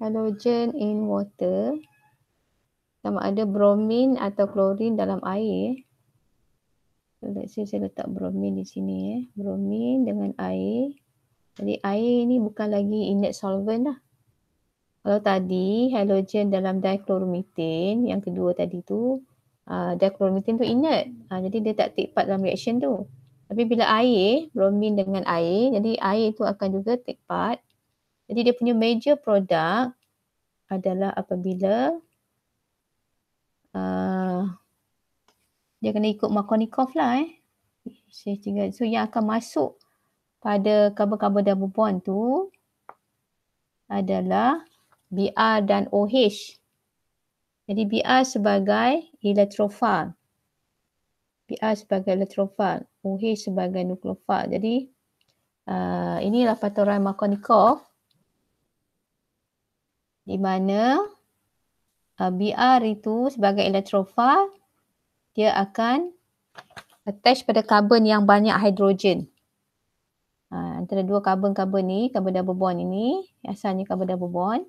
halogen in water sama ada bromin atau klorin dalam air so, let's say saya letak bromin di sini eh. bromin dengan air jadi air ni bukan lagi inert solvent lah kalau tadi halogen dalam dichloromethin yang kedua tadi tu uh, ah, dichloromethin tu inert uh, jadi dia tak take part dalam reaction tu tapi bila air, bromin dengan air, jadi air itu akan juga take part jadi dia punya major produk adalah apabila uh, dia kena ikut Markovnikov lah eh. So yang akan masuk pada carbon-carbon double bond tu adalah BR dan OH. Jadi BR sebagai elektrofil. BR sebagai elektrofil. OH sebagai nukleofil. Jadi uh, inilah patoran Markovnikov di mana uh, BR itu sebagai elektrofil dia akan attach pada karbon yang banyak hidrogen. Uh, antara dua karbon-karbon ni, karbon double bond ini, asalnya karbon double bond.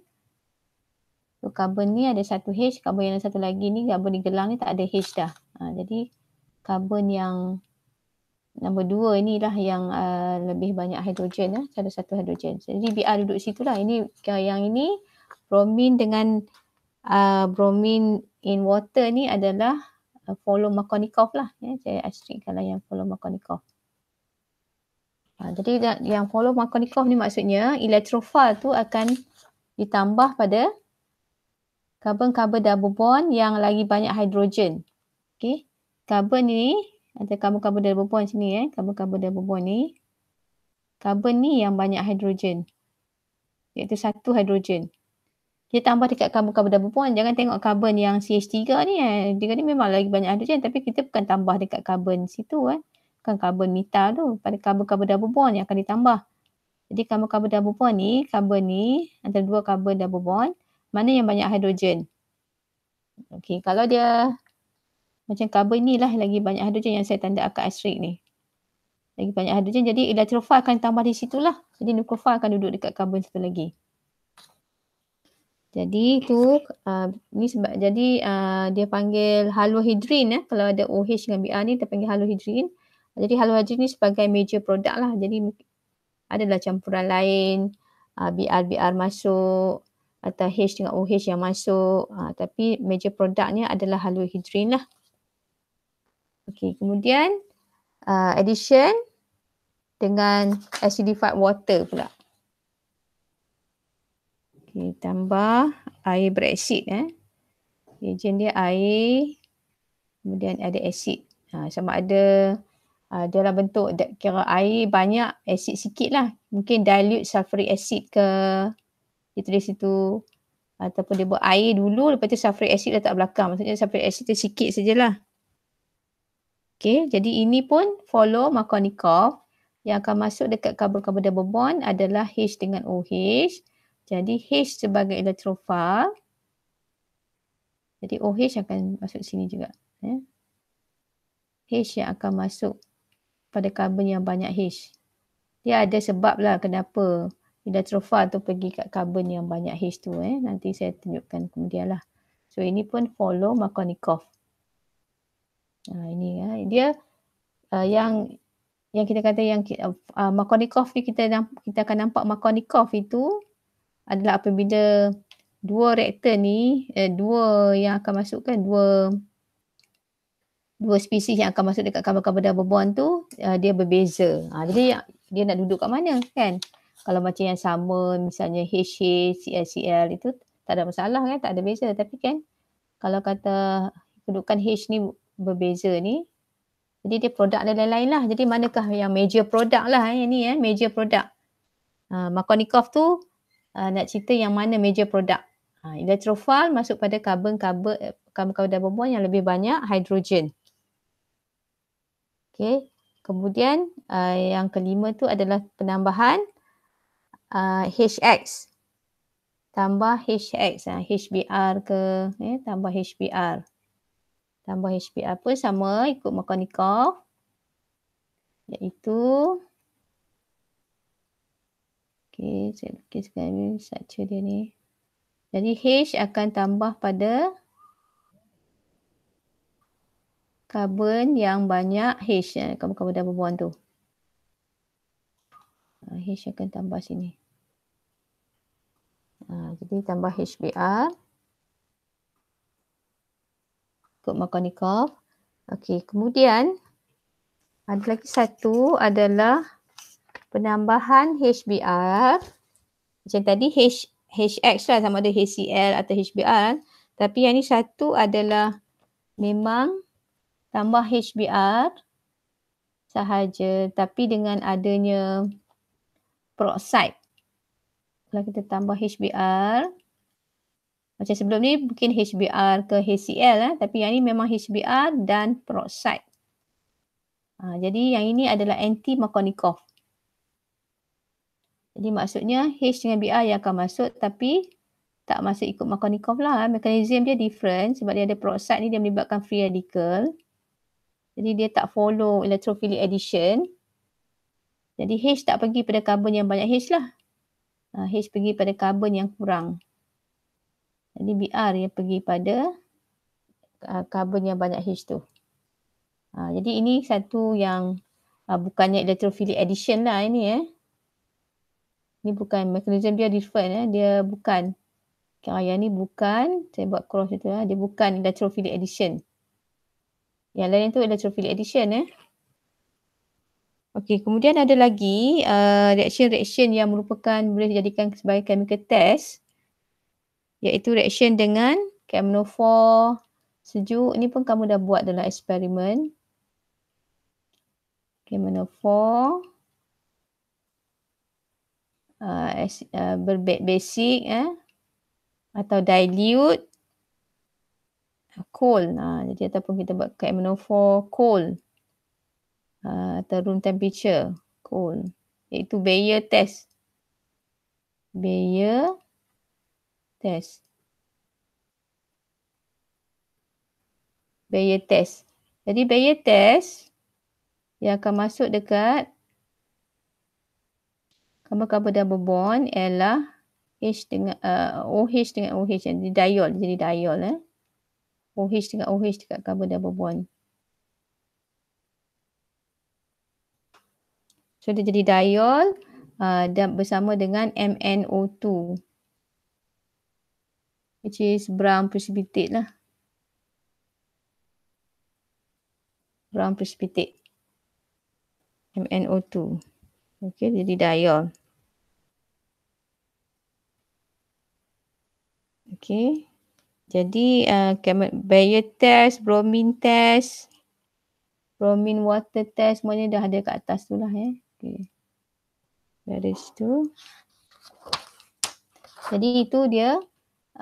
So karbon ni ada satu H, karbon yang ada satu lagi ni, karbon di gelang ni tak ada H dah. Uh, jadi karbon yang nombor dua inilah yang uh, lebih banyak hidrogen ya, eh, ada satu hidrogen. Jadi BR duduk situ lah. Ini yang ini bromine dengan uh, bromine in water ni adalah uh, follow Makonikov lah. Ya. Saya asyikkanlah yang follow Makonikov. Uh, ha, jadi yang follow Makonikov ni maksudnya elektrofil tu akan ditambah pada carbon-carbon double bond yang lagi banyak hidrogen. Okay. Carbon ni, ada carbon-carbon double bond sini eh. Carbon-carbon double bond ni. Carbon ni yang banyak hidrogen. Iaitu satu hidrogen dia tambah dekat karbon-karbon double bond jangan tengok karbon yang CH3 ni eh. Dia ni memang lagi banyak hidrogen tapi kita bukan tambah dekat karbon situ eh. Bukan karbon metal tu. Pada karbon-karbon double bond yang akan ditambah. Jadi karbon-karbon double bond ni, karbon ni antara dua karbon double bond mana yang banyak hidrogen. Okey, kalau dia macam karbon ni lah lagi banyak hidrogen yang saya tanda akan asterisk ni. Lagi banyak hidrogen jadi elektrofil akan tambah di situ lah. Jadi nukrofil akan duduk dekat karbon satu lagi. Jadi tu uh, ni sebab jadi uh, dia panggil halohidrin eh kalau ada OH dengan BR ni terpanggil halohidrin. Jadi halohidrin ni sebagai major product lah. Jadi adalah campuran lain uh, BR BR masuk atau H dengan OH yang masuk uh, tapi major productnya adalah halohidrin lah. Okey, kemudian uh, addition dengan acidified water pula. Okey, tambah air brexit eh. Reagent dia air kemudian ada asid. Ha, sama ada uh, dalam bentuk kira air banyak asid sikit lah. Mungkin dilute sulfuric acid ke dia tulis situ ataupun dia buat air dulu lepas tu sulfuric acid letak belakang. Maksudnya sulfuric acid tu sikit sajalah. Okey, jadi ini pun follow Markovnikov yang akan masuk dekat carbon-carbon double bond adalah H dengan OH. Jadi H sebagai elektrofil. Jadi OH akan masuk sini juga. Eh. H yang akan masuk pada karbon yang banyak H. Dia ada sebab lah kenapa elektrofil tu pergi kat karbon yang banyak H tu. Eh. Nanti saya tunjukkan kemudian lah. So ini pun follow Makonikov. Nah ha, ini ya. Dia uh, yang yang kita kata yang uh, Makonikov ni kita, kita akan nampak Makonikov itu adalah apabila dua reaktor ni eh, dua yang akan masukkan dua dua spesies yang akan masuk dekat kabel-kabel double bond tu uh, dia berbeza. Ha, jadi dia nak duduk kat mana kan? Kalau macam yang sama misalnya HH, CL, CL itu tak ada masalah kan? Tak ada beza tapi kan kalau kata kedudukan H ni berbeza ni jadi dia produk dan lain-lain lah. Jadi manakah yang major produk lah eh, ni eh, major produk. Uh, ha, Makonikov tu uh, nak cerita yang mana major product. Uh, ah, electrophile masuk pada carbon carbon carbon eh, carbon double bond yang lebih banyak hydrogen. Okay. Kemudian uh, yang kelima tu adalah penambahan uh, HX. Tambah HX, uh, HBR ke, eh, tambah HBR. Tambah HBR pun sama ikut Makonikov. Iaitu Okay, saya lukiskan ini structure dia ni. Jadi H akan tambah pada karbon yang banyak H. Karbon-karbon eh, double bond tu. Ah, H akan tambah sini. Ah, jadi tambah HBr. Ikut makanikov. Okey, kemudian ada lagi satu adalah penambahan HBR macam tadi H, HX lah sama ada HCL atau HBR tapi yang ni satu adalah memang tambah HBR sahaja tapi dengan adanya peroxide kalau kita tambah HBR macam sebelum ni mungkin HBR ke HCL eh. Lah, tapi yang ni memang HBR dan peroxide ha, jadi yang ini adalah anti-Makonikov jadi maksudnya H dengan BR yang akan masuk tapi tak masuk ikut Markovnikov lah. Mekanisme dia different sebab dia ada peroxide ni dia melibatkan free radical. Jadi dia tak follow electrophilic addition. Jadi H tak pergi pada karbon yang banyak H lah. Ha, H pergi pada karbon yang kurang. Jadi BR yang pergi pada karbon ha, yang banyak H tu. Ha, jadi ini satu yang bukannya electrophilic addition lah ini eh. Ni bukan mechanism dia different eh. Dia bukan. Okay, yang ni bukan. Saya buat cross itu, lah. Dia bukan electrophilic addition. Yang lain tu electrophilic addition eh. Okay, kemudian ada lagi reaction-reaction uh, yang merupakan boleh dijadikan sebagai chemical test iaitu reaction dengan kemnofor sejuk. Ini pun kamu dah buat dalam eksperimen. Kemnofor uh, uh berbasic basic eh atau dilute uh, coal. Nah, jadi ataupun kita buat ke aminofor cold, Uh, atau room temperature cold. Iaitu Bayer test. Bayer test. Bayer test. Jadi Bayer test yang akan masuk dekat Carbon-carbon double bond ialah H dengan uh, OH dengan OH. Jadi diol jadi diol eh. OH dengan OH dekat carbon double bond. So dia jadi diol uh, bersama dengan MnO2. Which is brown precipitate lah. Brown precipitate. MnO2. Okay, jadi diol. Okay. Jadi uh, Bayer test, bromine test, bromine water test semuanya dah ada kat atas tu lah. Eh. Okay. Dari situ. Jadi itu dia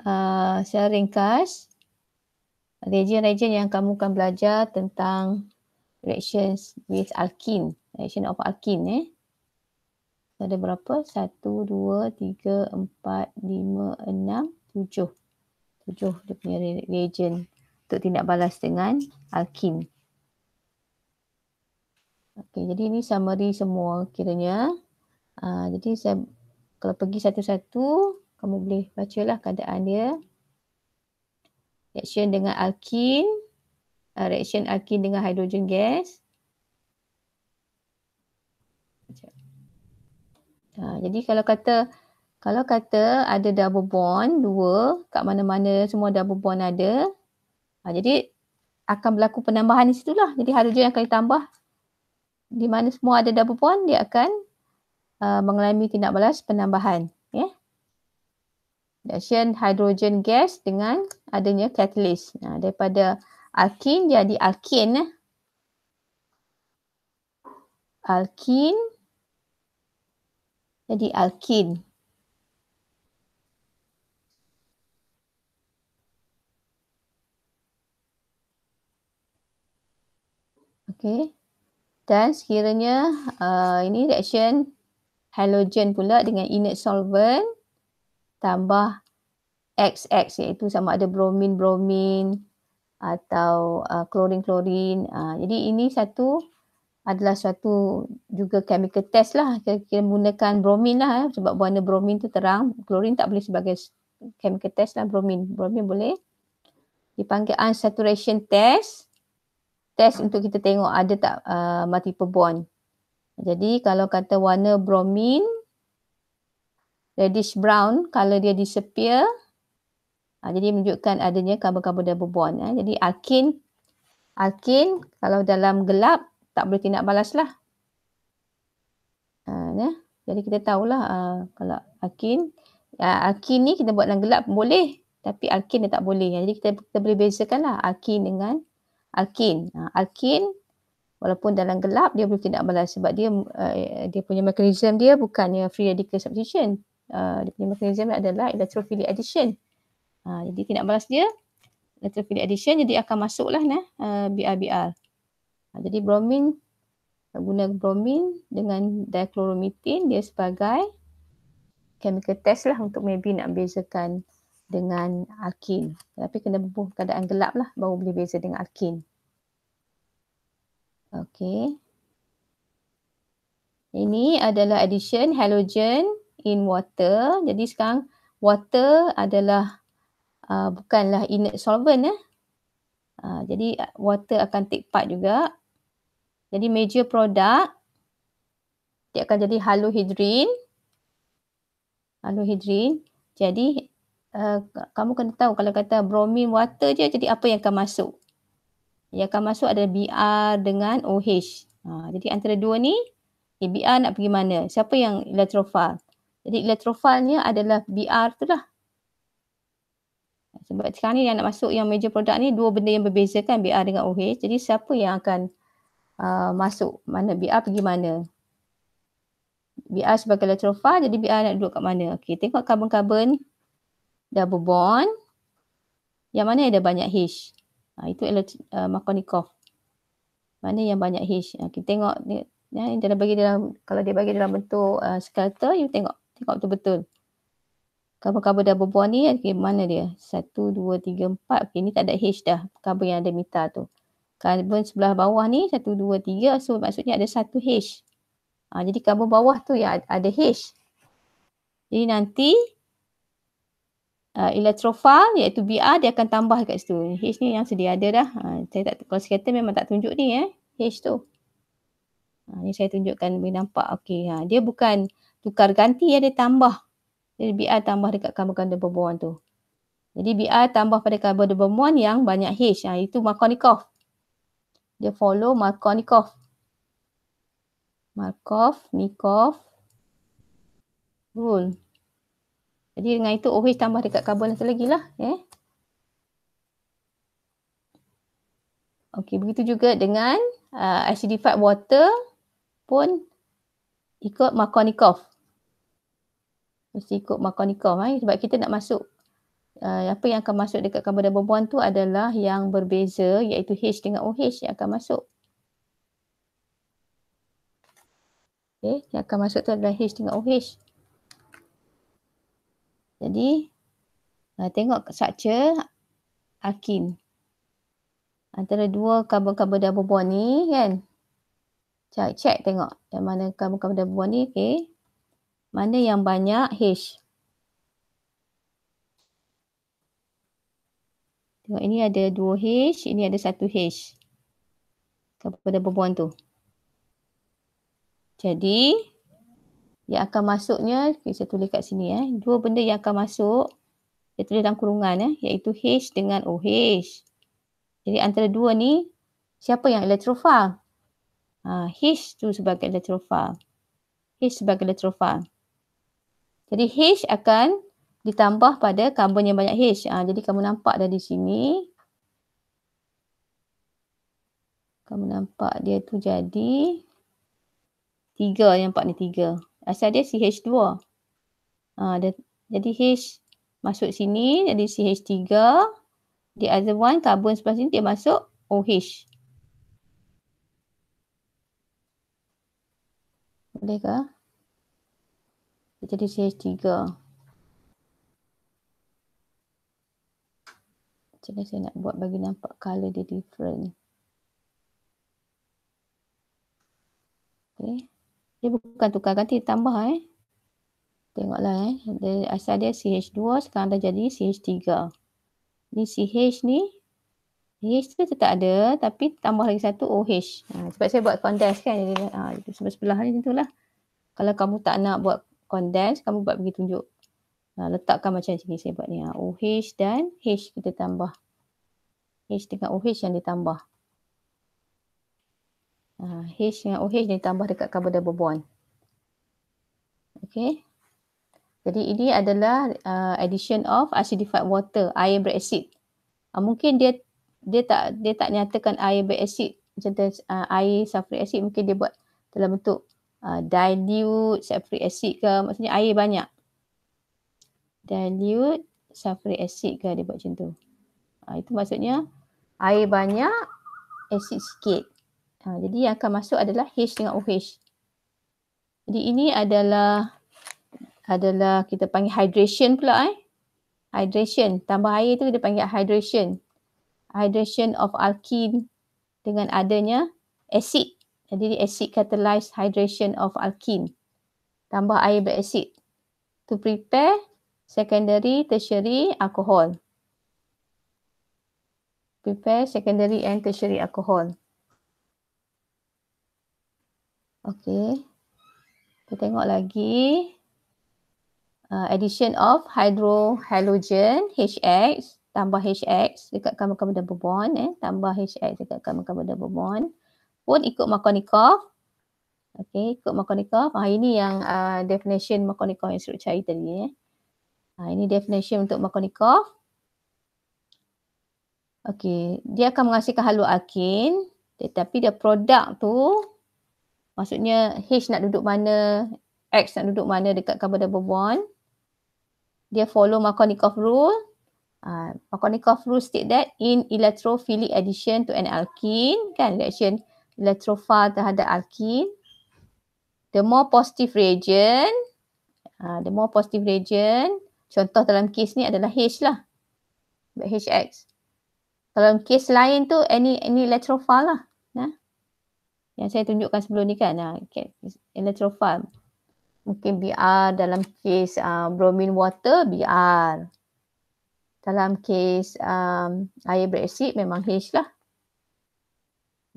uh, secara ringkas region-region yang kamu akan belajar tentang reactions with alkene. Reaction of alkene. Eh. Ada berapa? Satu, dua, tiga, empat, lima, enam, tujuh tujuh dia punya region untuk tindak balas dengan alkin. Okey, jadi ini summary semua kiranya. Uh, jadi saya kalau pergi satu-satu, kamu boleh bacalah keadaan dia. Reaction dengan alkin, uh, reaction alkin dengan hidrogen gas. Uh, jadi kalau kata kalau kata ada double bond dua kat mana-mana semua double bond ada ha, jadi akan berlaku penambahan di situ lah. Jadi hydrogen akan ditambah di mana semua ada double bond dia akan uh, mengalami tindak balas penambahan. Yeah. Ya. Reaction hydrogen gas dengan adanya catalyst. Nah, ha, daripada alkin jadi alkene. alkin jadi alkin. Okay. Dan sekiranya uh, ini reaction halogen pula dengan inert solvent tambah XX iaitu sama ada bromin bromin atau klorin uh, klorin. Uh, jadi ini satu adalah satu juga chemical test lah. Kita kira menggunakan bromin lah eh, sebab warna bromin tu terang. Klorin tak boleh sebagai chemical test lah bromin. Bromin boleh dipanggil unsaturation test test untuk kita tengok ada tak uh, multiple bond. Jadi kalau kata warna bromine, reddish brown, kalau dia disappear, uh, jadi menunjukkan adanya carbon-carbon double bond. Eh. Jadi alkin, alkin kalau dalam gelap tak boleh tindak balas lah. Uh, ah, yeah. Jadi kita tahulah uh, kalau alkin, uh, alkin ni kita buat dalam gelap boleh tapi alkin dia tak boleh. Jadi kita, kita boleh bezakan lah alkin dengan Akin. Akin ha, walaupun dalam gelap dia boleh tindak balas sebab dia eh, dia punya mekanisme dia bukannya free radical substitution. Ha, dia punya mekanisme adalah electrophilic addition. Ha, jadi tindak balas dia electrophilic addition jadi akan masuklah nah BRBR. jadi bromin guna bromin dengan dichloromethane dia sebagai chemical test lah untuk maybe nak bezakan dengan alkin. Tapi kena mampu keadaan gelap lah baru boleh beza dengan alkin. Okay. Ini adalah addition halogen in water. Jadi sekarang water adalah uh, bukanlah inert solvent. Eh. Uh, jadi uh, water akan take part juga. Jadi major product dia akan jadi halohidrin. Halohidrin. Jadi Eh, kamu kena tahu kalau kata bromine water je jadi apa yang akan masuk. Yang akan masuk adalah BR dengan OH. Ha, jadi antara dua ni eh, BR nak pergi mana? Siapa yang elektrofil? Jadi elektrofilnya adalah BR tu lah. Sebab sekarang ni yang nak masuk yang major produk ni dua benda yang berbeza kan BR dengan OH. Jadi siapa yang akan uh, masuk? Mana BR pergi mana? BR sebagai elektrofil jadi BR nak duduk kat mana? Okey tengok karbon-karbon double bond yang mana ada banyak H. Ha, ah, itu uh, ah, Makonikov. Mana yang banyak H. Ha, ah, kita tengok ya, dia bagi dalam, kalau dia bagi dalam bentuk uh, skeletal, you tengok. Tengok betul-betul. Kabel-kabel double bond ni, okay, mana dia? Satu, dua, tiga, empat. Okay, ni tak ada H dah. Kabel yang ada mitar tu. Carbon sebelah bawah ni, satu, dua, tiga. So, maksudnya ada satu H. Ha, jadi, kabel bawah tu yang ada H. Jadi, nanti uh, electrophile iaitu BR dia akan tambah dekat situ. H ni yang sedia ada dah. Ha, saya tak kalau skater memang tak tunjuk ni eh H tu. Ha, ni saya tunjukkan boleh nampak. Okey ha, dia bukan tukar ganti ya, dia tambah. Jadi BR tambah dekat carbon ganda berbuan tu. Jadi BR tambah pada carbon ganda berbuan yang banyak H. Ha, itu Markovnikov. Dia follow Markovnikov. Markov, Nikov, rule. Jadi dengan itu OH tambah dekat karbon satu lagi lah. Eh? Okey, begitu juga dengan uh, acidified water pun ikut Markovnikov. Mesti ikut Markovnikov eh? sebab kita nak masuk uh, apa yang akan masuk dekat karbon dan berbuan tu adalah yang berbeza iaitu H dengan OH yang akan masuk. Okey, eh, yang akan masuk tu adalah H dengan OH. Jadi uh, tengok structure akin. Antara dua karbon-karbon double bond ni kan. Cek-cek tengok yang mana karbon-karbon double bond ni okay. Mana yang banyak H. Tengok ini ada dua H, ini ada satu H. Karbon double bond tu. Jadi yang akan masuknya, saya tulis kat sini eh. Dua benda yang akan masuk, saya tulis dalam kurungan eh, iaitu H dengan OH. Jadi antara dua ni, siapa yang elektrofil? Ha, H tu sebagai elektrofil. H sebagai elektrofil. Jadi H akan ditambah pada karbon yang banyak H. Ha, jadi kamu nampak dah di sini. Kamu nampak dia tu jadi tiga yang empat ni tiga asal dia CH2. Uh, ha, dia, jadi H masuk sini jadi CH3. The other one karbon sebelah sini dia masuk OH. Boleh jadi CH3. Macam mana saya nak buat bagi nampak colour dia different. Okay. Dia bukan tukar ganti, tambah eh. Tengoklah eh. Dia, asal dia CH2 sekarang dah jadi CH3. Ni CH ni. H tu tetap ada tapi tambah lagi satu OH. Ha, sebab saya buat condense kan. Jadi, ha, sebelah-sebelah ni tentulah. Kalau kamu tak nak buat condense, kamu buat pergi tunjuk. Ha, letakkan macam sini saya buat ni. Ha, OH dan H kita tambah. H dengan OH yang ditambah uh, H dengan OH ditambah dekat carbon double bond. Okay. Jadi ini adalah uh, addition of acidified water, iron brake acid. Uh, mungkin dia dia tak dia tak nyatakan iron brake acid contoh uh, air sulfuric acid mungkin dia buat dalam bentuk uh, dilute sulfuric acid ke maksudnya air banyak dilute sulfuric acid ke dia buat macam tu uh, itu maksudnya air banyak acid sikit Ha, jadi yang akan masuk adalah H dengan OH. Jadi ini adalah adalah kita panggil hydration pula eh. Hydration. Tambah air tu kita panggil hydration. Hydration of alkene dengan adanya acid. Jadi acid catalyzed hydration of alkene. Tambah air berasid. To prepare secondary tertiary alcohol. Prepare secondary and tertiary alcohol. Okay. Kita tengok lagi. Uh, addition of hydrohalogen HX tambah HX dekat kamu kamu double bond eh. Tambah HX dekat kamu kamu double bond. Pun ikut Makonikov. Okay, ikut Makonikov. Ah, ini yang uh, definition Makonikov yang suruh cari tadi. Eh. Ah ini definition untuk Makonikov. Okey, dia akan menghasilkan halo alkin tetapi dia produk tu Maksudnya H nak duduk mana, X nak duduk mana dekat cover double bond. Dia follow Markovnikov rule. Uh, ah, Markovnikov rule state that in electrophilic addition to an alkene, kan reaction electrophile terhadap alkene. The more positive region, uh, the more positive region. contoh dalam kes ni adalah H lah. HX. Dalam kes lain tu any any electrophile lah yang saya tunjukkan sebelum ni kan ah, electrophile mungkin BR dalam kes uh, bromine water BR dalam kes um, air beresid memang H lah.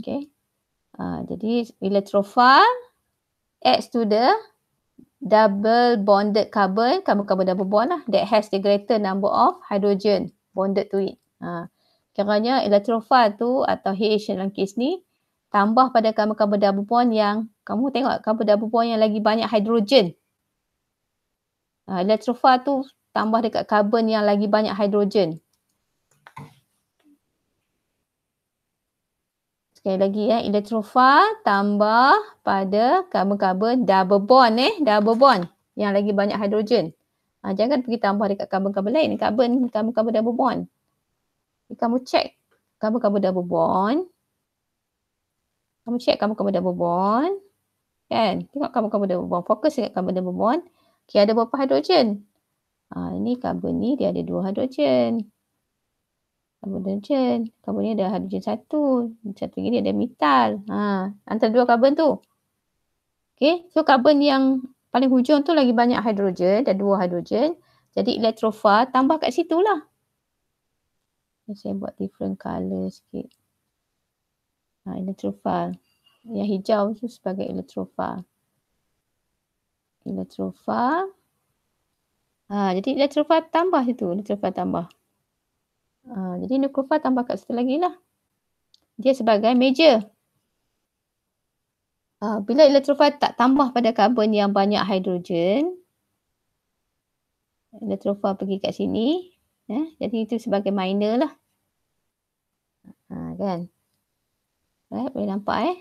Okay. Uh, jadi electrophile adds to the double bonded carbon, carbon-carbon double bond lah that has the greater number of hydrogen bonded to it. Uh, kiranya electrophile tu atau H dalam kes ni tambah pada carbon double bond yang kamu tengok carbon double bond yang lagi banyak hidrogen. Uh, ah, Elektrofa tu tambah dekat carbon yang lagi banyak hidrogen. Sekali lagi ya, eh. elektrofa tambah pada carbon-carbon double bond eh, double bond yang lagi banyak hidrogen. Ha, jangan pergi tambah dekat carbon-carbon lain, carbon, carbon-carbon double bond. kamu check carbon-carbon double bond kamu check kamu kamu double bond kan tengok kamu kamu double bond fokus dekat kamu double bond okey ada berapa hidrogen ha, ini karbon ni dia ada dua hidrogen Karbon hidrogen karbon ni ada hidrogen satu satu lagi dia ada metal ha antara dua karbon tu okey so karbon yang paling hujung tu lagi banyak hidrogen ada dua hidrogen jadi elektrofa tambah kat situ lah. Saya buat different color sikit. Ha, electrophile. Yang hijau tu sebagai electrophile. Electrophile. Ha, jadi electrophile tambah situ. Electrophile tambah. Ha, jadi nukrofa tambah kat situ lagi lah. Dia sebagai major. Ha, bila elektrofa tak tambah pada karbon yang banyak hidrogen. Elektrofa pergi kat sini. Eh, jadi itu sebagai minor lah. Ha, kan? Right, eh, boleh nampak eh.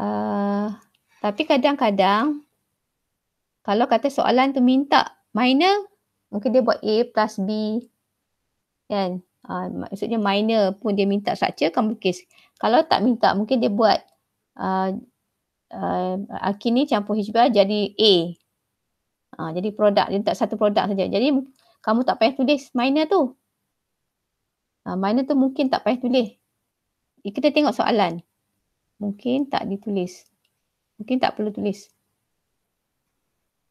Uh, tapi kadang-kadang kalau kata soalan tu minta minor, mungkin dia buat A plus B. Kan? Uh, maksudnya minor pun dia minta structure kamu case. Kalau tak minta mungkin dia buat uh, uh, ah, akini campur HBR jadi A. Uh, jadi produk, dia tak satu produk saja. Jadi kamu tak payah tulis minor tu. Uh, minor tu mungkin tak payah tulis. Ya, kita tengok soalan. Mungkin tak ditulis. Mungkin tak perlu tulis.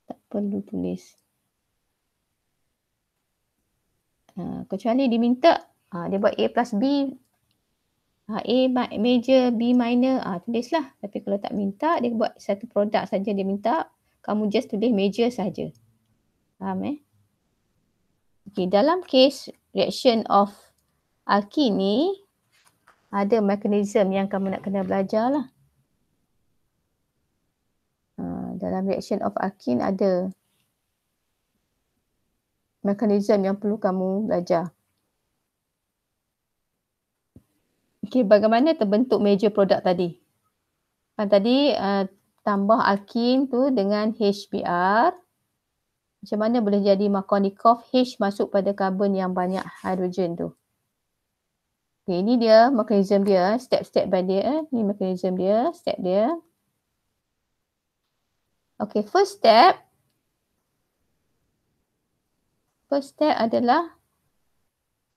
Tak perlu tulis. Uh, kecuali diminta uh, dia buat A plus B. Uh, A major, B minor. Uh, tulislah. Tapi kalau tak minta dia buat satu produk saja dia minta. Kamu just tulis major saja. Faham eh? Okay, dalam case reaction of alkene ni ada mekanisme yang kamu nak kena belajar lah. Uh, ha, dalam reaction of akin ada mekanisme yang perlu kamu belajar. Okay, bagaimana terbentuk major produk tadi? Kan tadi uh, tambah alkin tu dengan HBr. Macam mana boleh jadi Markovnikov H masuk pada karbon yang banyak hidrogen tu? Okay, ini dia mekanisme dia, step-step by dia. Eh. Ini mekanisme dia, step dia. Okay, first step. First step adalah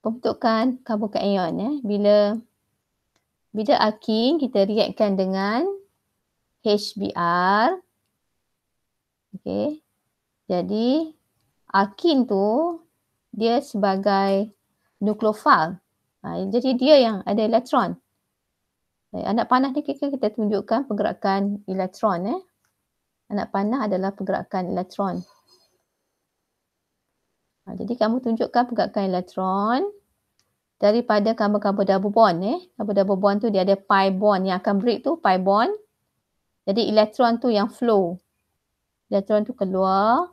pembentukan karbonkan ion. Eh. Bila bila akin kita reactkan dengan HBr. Okay. Jadi akin tu dia sebagai nukleofil. Ha, jadi dia yang ada elektron. Eh, anak panah ni kita, kita tunjukkan pergerakan elektron. Eh. Anak panah adalah pergerakan elektron. Ha, jadi kamu tunjukkan pergerakan elektron daripada kamu-kamu double bond. Eh. Kamu double bond tu dia ada pi bond yang akan break tu pi bond. Jadi elektron tu yang flow. Elektron tu keluar.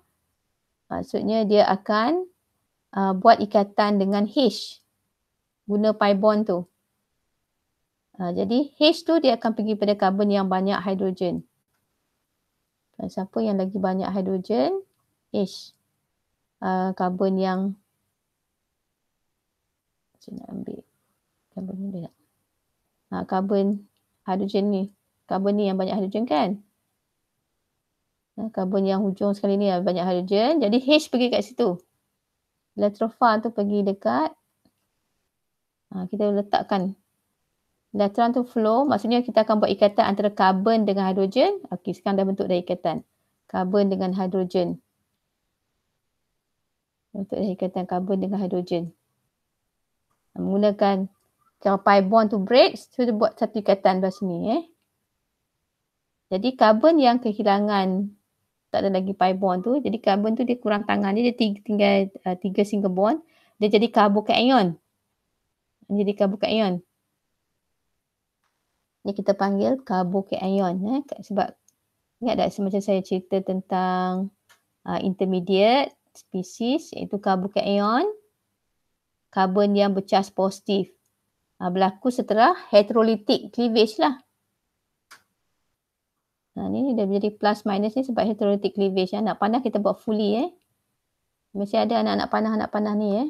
Maksudnya dia akan uh, buat ikatan dengan H guna pi bond tu. Ha, jadi H tu dia akan pergi pada karbon yang banyak hidrogen. Ha, siapa yang lagi banyak hidrogen? H. Uh, ha, karbon yang saya nak ambil karbon ni dia ha, karbon hidrogen ni. Karbon ni yang banyak hidrogen kan? Ha, karbon yang hujung sekali ni yang banyak hidrogen. Jadi H pergi kat situ. Elektrofa tu pergi dekat Ha, kita letakkan lateral tu flow maksudnya kita akan buat ikatan antara karbon dengan hidrogen. Okey sekarang dah bentuk dah ikatan. Karbon dengan hidrogen. Bentuk dah ikatan karbon dengan hidrogen. Ha, menggunakan kalau pi bond to break, so dia buat satu ikatan belah sini eh. Jadi karbon yang kehilangan tak ada lagi pi bond tu. Jadi karbon tu dia kurang tangan dia, dia tinggal uh, tiga single bond. Dia jadi karbon karbokation menjadikan bukan ion. Ini kita panggil karbokion. Eh? Sebab ingat tak macam saya cerita tentang uh, intermediate species iaitu karbokion. Karbon yang bercas positif. Uh, berlaku setelah heterolitik cleavage lah. Nah ha, ni dia menjadi plus minus ni sebab heterolitik cleavage. Anak panah kita buat fully eh. Mesti ada anak-anak panah-anak panah ni eh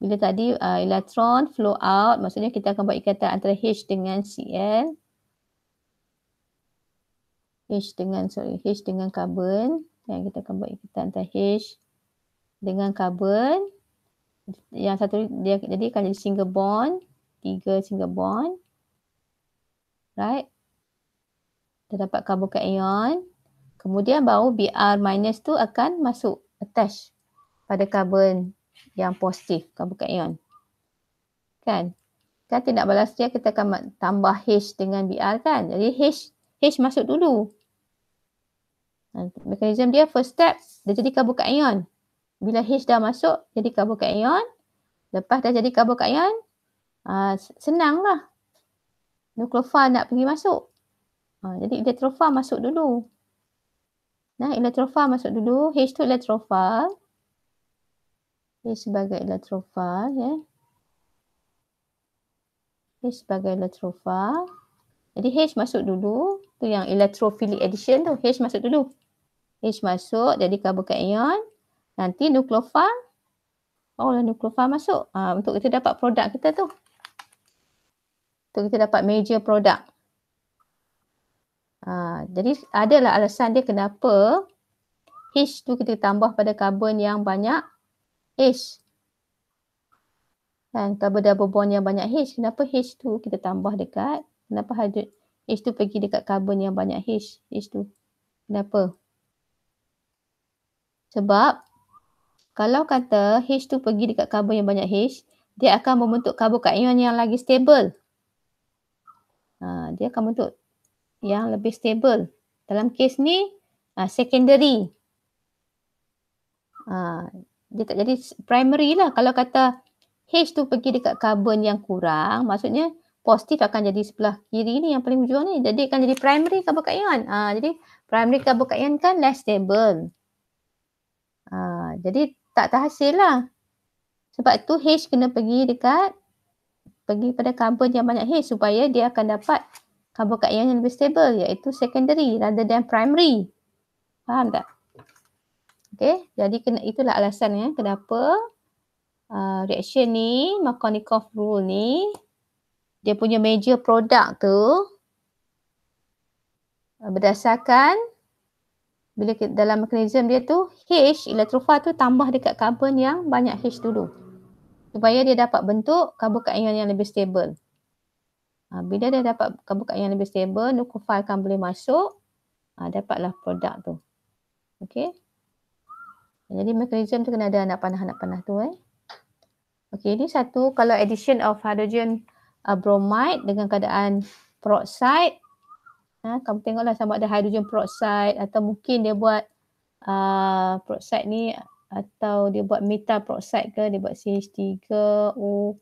bila tadi uh, elektron flow out maksudnya kita akan buat ikatan antara H dengan Cl H dengan sorry H dengan karbon yang kita akan buat ikatan antara H dengan karbon yang satu dia jadi akan jadi single bond tiga single bond right terdapat karbon kation kemudian baru Br- tu akan masuk attach pada karbon yang positif karbon ion. Kan? Kata nak balas dia kita akan tambah H dengan Br kan? Jadi H H masuk dulu. Mekanism dia first step dia jadi karbon ion. Bila H dah masuk jadi karbon ion. Lepas dah jadi karbon ion uh, senanglah. Nukleofa nak pergi masuk. Ah, jadi elektrofa masuk dulu. Nah, elektrofa masuk dulu. H tu elektrofa. Okay, sebagai elektrofil ya. H sebagai elektrofil. Jadi H masuk dulu. tu yang electrophilic addition tu. H masuk dulu. H masuk jadi karbokation. Nanti nukleofil. Barulah nukleofil masuk. Ha, untuk kita dapat produk kita tu. Untuk kita dapat major produk. Ha, jadi adalah alasan dia kenapa H tu kita tambah pada karbon yang banyak. Kan carbon double bond yang banyak H, kenapa H tu kita tambah dekat? Kenapa H tu pergi dekat carbon yang banyak H? H tu. Kenapa? Sebab kalau kata H tu pergi dekat carbon yang banyak H, dia akan membentuk carbon kaion yang lagi stable. Ha, dia akan membentuk yang lebih stable. Dalam kes ni, ha, secondary. Ha, dia tak jadi primary lah. Kalau kata H tu pergi dekat carbon yang kurang, maksudnya positif akan jadi sebelah kiri ni yang paling hujung ni. Jadi akan jadi primary carbon kain. Ha, ah, jadi primary carbon kain kan less stable. Ha, jadi tak terhasil lah. Sebab tu H kena pergi dekat pergi pada carbon yang banyak H supaya dia akan dapat carbon kain yang lebih stable iaitu secondary rather than primary. Faham tak? Okay, jadi itulah alasan ya kenapa uh, reaction ni, Markovnikov rule ni, dia punya major product tu uh, berdasarkan bila kita, dalam mekanisme dia tu H elektrofa tu tambah dekat karbon yang banyak H dulu. Supaya dia dapat bentuk karbon yang lebih stable. Ha, bila dia dapat karbon yang lebih stable, nukofil akan boleh masuk. Ha, dapatlah produk tu. Okay. Jadi mekanisme tu kena ada anak panah-anak panah tu eh. Okey, ini satu kalau addition of hydrogen uh, bromide dengan keadaan peroxide. Ha, kamu tengoklah sama ada hydrogen peroxide atau mungkin dia buat uh, peroxide ni atau dia buat metal peroxide ke, dia buat CH3, O.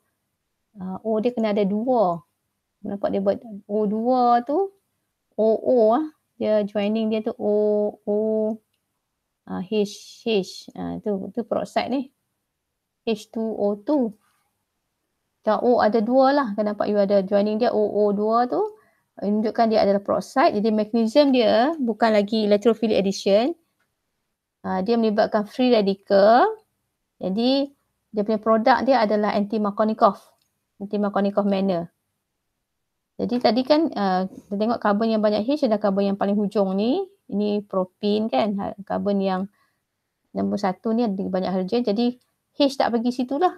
Uh, o dia kena ada dua. Nampak dia buat O2 tu, OO lah. Dia joining dia tu O, O, uh, H H uh, tu tu peroksida ni H2O2 dan O ada dua lah kan nampak you ada joining dia OO2 tu menunjukkan dia adalah peroxide. jadi mekanisme dia bukan lagi electrophilic addition uh, dia melibatkan free radical jadi dia punya produk dia adalah anti Markovnikov anti Markovnikov manner jadi tadi kan uh, kita tengok karbon yang banyak H dan karbon yang paling hujung ni ini propin kan karbon ha, yang nombor satu ni ada banyak hidrogen jadi H tak pergi situ lah.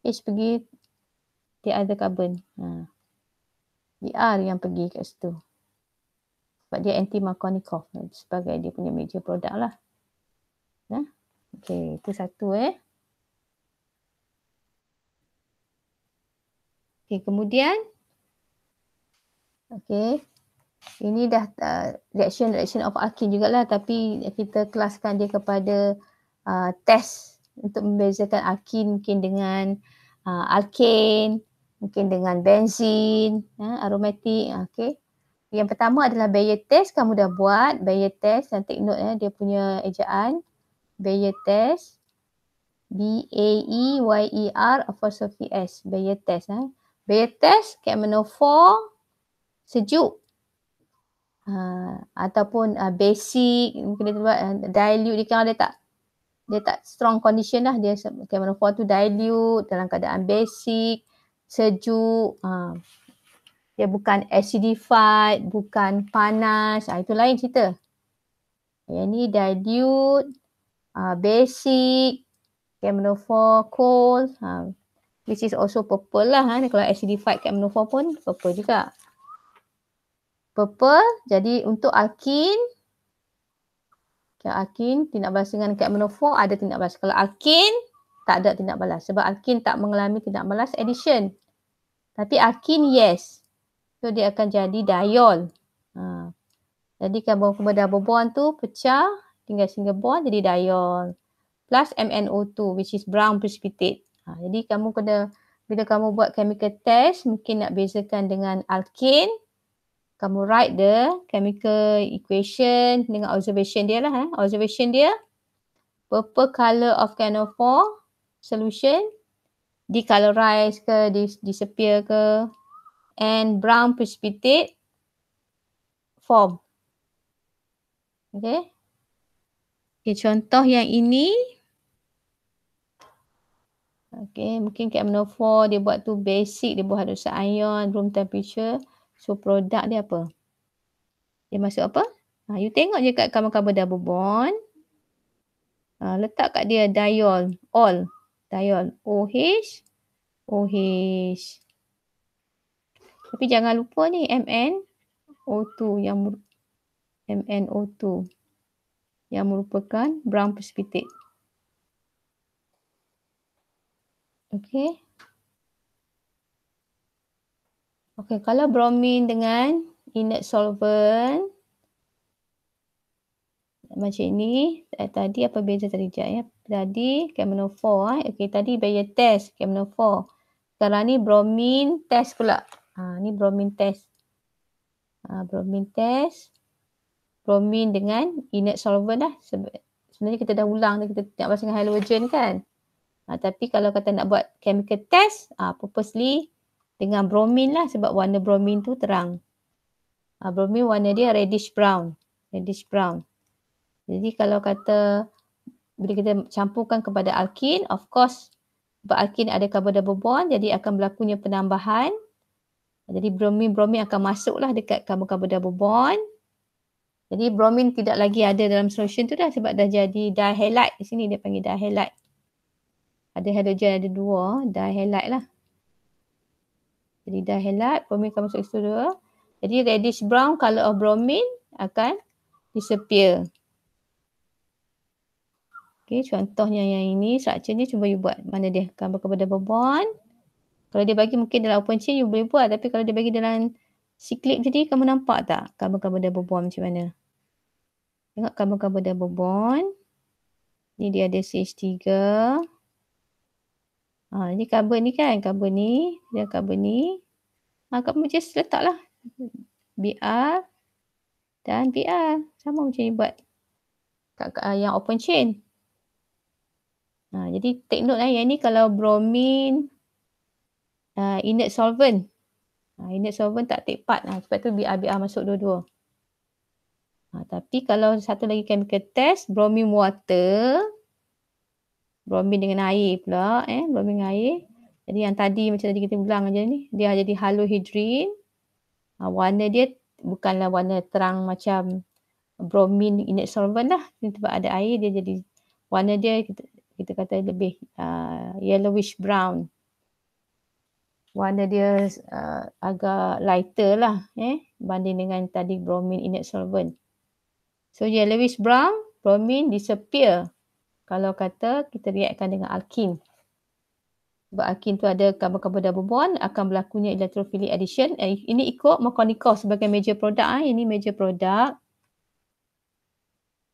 H pergi the other carbon. Ha. DR yang pergi kat situ. Sebab dia anti Markovnikov ha, sebagai dia punya major product lah. Ha? Okay, itu satu eh. Okay, kemudian Okay, ini dah uh, reaction reaction of Akin jugalah tapi kita kelaskan dia kepada uh, test untuk membezakan Akin mungkin dengan uh, eh, alkin, mungkin dengan benzin, ya, aromatik, okey. Yang pertama adalah Bayer test kamu dah buat, Bayer test nanti note ya, dia punya ejaan Bayer test B A E Y E R apostrophe S, Bayer test eh. Bayer test kemenofor sejuk uh, ataupun uh, basic mungkin dia buat uh, dilute dia kan dia tak dia tak strong condition lah dia camera mana? phone tu dilute dalam keadaan basic sejuk uh, dia bukan acidified bukan panas uh, itu lain cerita yang ni dilute uh, basic camera phone cold uh, which is also purple lah eh, kalau acidified camera pun purple juga purple. Jadi untuk alkin, alkin tindak balas dengan ketamino ada tindak balas. Kalau alkin tak ada tindak balas sebab alkin tak mengalami tindak balas addition. Tapi alkin yes. So dia akan jadi diol. Ha. Jadi carbon kumpul dah bond tu pecah tinggal single bond jadi diol. Plus MnO2 which is brown precipitate. Ha. Jadi kamu kena bila kamu buat chemical test mungkin nak bezakan dengan alkin kamu write the chemical equation dengan observation dia lah. Eh. Observation dia, purple color of can of four solution, decolorize ke, dis- disappear ke, and brown precipitate form. Okay. Okay, contoh yang ini. Okay, mungkin KM04 dia buat tu basic, dia buat hadusan ion, room temperature. So produk dia apa? Dia masuk apa? Ha, you tengok je kat kamar-kamar double bond. Ha, letak kat dia diol. All. Diol. OH. OH. Tapi jangan lupa ni MN O2 yang MN O2 yang merupakan brown precipitate. Okay. Okey, kalau bromin dengan inert solvent macam ini eh, tadi apa beza tadi je eh. ya? Tadi kemenofor eh. Okey, tadi bayar test kemenofor. Sekarang ni bromin test pula. Ha, ni bromin test. Ha, bromin test. Bromin dengan inert solvent lah. Sebenarnya kita dah ulang kita nak pasangkan halogen kan. Ha, tapi kalau kata nak buat chemical test, ha, purposely dengan bromin lah sebab warna bromin tu terang. Uh, ah, bromin warna dia reddish brown. Reddish brown. Jadi kalau kata bila kita campurkan kepada alkin, of course sebab alkin ada carbon double bond jadi akan berlakunya penambahan. Jadi bromin-bromin akan masuklah dekat carbon-carbon double bond. Jadi bromin tidak lagi ada dalam solution tu dah sebab dah jadi dihalide. Di sini dia panggil dihalide. Ada hidrogen ada dua, dihalide lah. Jadi dah helat, bromin akan masuk ke dua. Jadi reddish brown colour of bromine akan disappear. Okay, contohnya yang ini, structure ni cuba you buat. Mana dia akan kepada bond. Kalau dia bagi mungkin dalam open chain you boleh buat tapi kalau dia bagi dalam siklip jadi kamu nampak tak kamu kamu double bond macam mana? Tengok kamu kamu double bond. Ni dia ada CH3. Ha, ni carbon ni kan, carbon ni, dia carbon ni. Ha, kamu just letaklah. BR dan BR. Sama macam ni buat kat, kat, yang open chain. Ha, jadi take note lah yang ni kalau bromine uh, inert solvent. Ha, inert solvent tak take part lah. Sebab tu BR-BR masuk dua-dua. Ha, tapi kalau satu lagi chemical test, bromine water Bromin dengan air pula eh bromin dengan air. Jadi yang tadi macam tadi kita ulang aja ni dia jadi halohidrin. Ha, warna dia bukanlah warna terang macam bromine inert solvent lah. Sebab ada air dia jadi warna dia kita, kita kata lebih uh, yellowish brown. Warna dia uh, agak lighter lah eh banding dengan tadi bromin inert solvent. So yellowish brown bromin disappear kalau kata kita reactkan dengan alkin. Sebab alkin tu ada carbon-carbon double bond akan berlakunya electrophilic addition. Eh, ini ikut Mokonikos sebagai major product. Eh. Ini major product.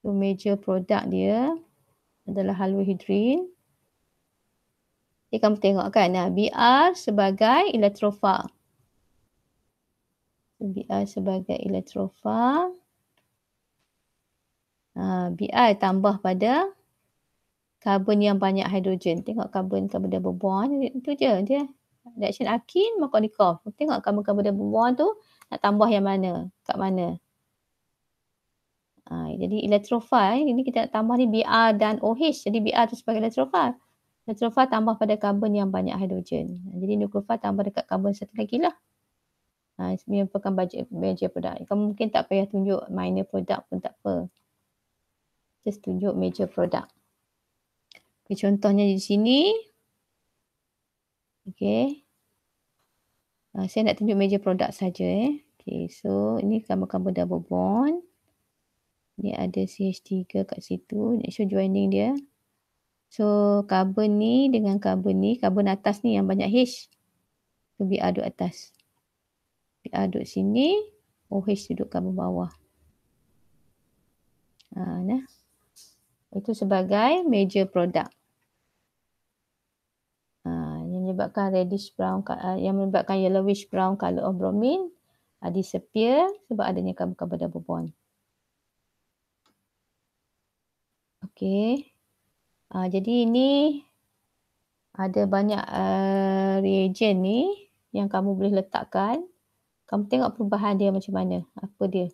Itu major product dia adalah halohidrin. Jadi kamu tengok kan nah, BR sebagai elektrofil. BR sebagai elektrofil. Uh, ah, BR tambah pada karbon yang banyak hidrogen. Tengok karbon karbon double bond itu je dia. Reaction akin Markovnikov. Tengok karbon karbon double bond tu nak tambah yang mana? Kat mana? Ha, jadi elektrofil eh. ini kita nak tambah ni Br dan OH. Jadi Br tu sebagai elektrofil. Elektrofil tambah pada karbon yang banyak hidrogen. Ah, jadi nukleofil tambah dekat karbon satu lagi lah. Ha, merupakan major produk. Kamu mungkin tak payah tunjuk minor produk pun tak apa. Just tunjuk major produk. Okay, contohnya di sini. Okay. Uh, ah, saya nak tunjuk meja produk saja. Eh. Okay, so ini kamar-kamar double bond. Ini ada CH3 kat situ. Make sure joining dia. So carbon ni dengan carbon ni. Carbon atas ni yang banyak H. So BR duduk atas. BR duduk sini. OH duduk carbon bawah. Ha, nah. Itu sebagai major product menyebabkan reddish brown ah, yang menyebabkan yellowish brown color of bromine uh, disappear sebab adanya carbon-carbon double bond. Okey. Uh, jadi ini ada banyak uh, reagen ni yang kamu boleh letakkan. Kamu tengok perubahan dia macam mana. Apa dia?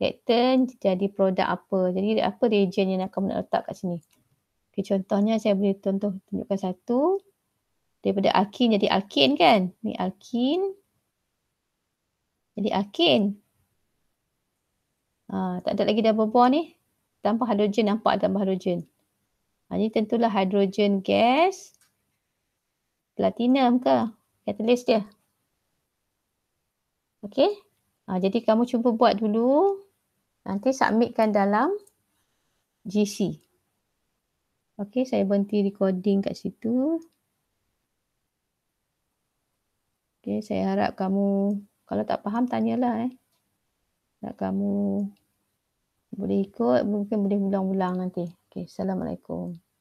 Lactan jadi produk apa. Jadi apa reagen yang kamu nak letak kat sini. Okay, contohnya saya boleh tunjukkan satu daripada alkin jadi alkin kan. Ni alkin jadi alkin. Ha, tak ada lagi double bond ni. Tambah hidrogen nampak tambah hidrogen. Ha, ah, ini tentulah hidrogen gas. Platinum ke? Katalis dia. Okay. Ha, ah, jadi kamu cuba buat dulu. Nanti submitkan dalam GC. Okay saya berhenti recording kat situ. Okay, saya harap kamu kalau tak faham tanyalah eh. Nak kamu boleh ikut mungkin boleh ulang-ulang nanti. Okay, Assalamualaikum.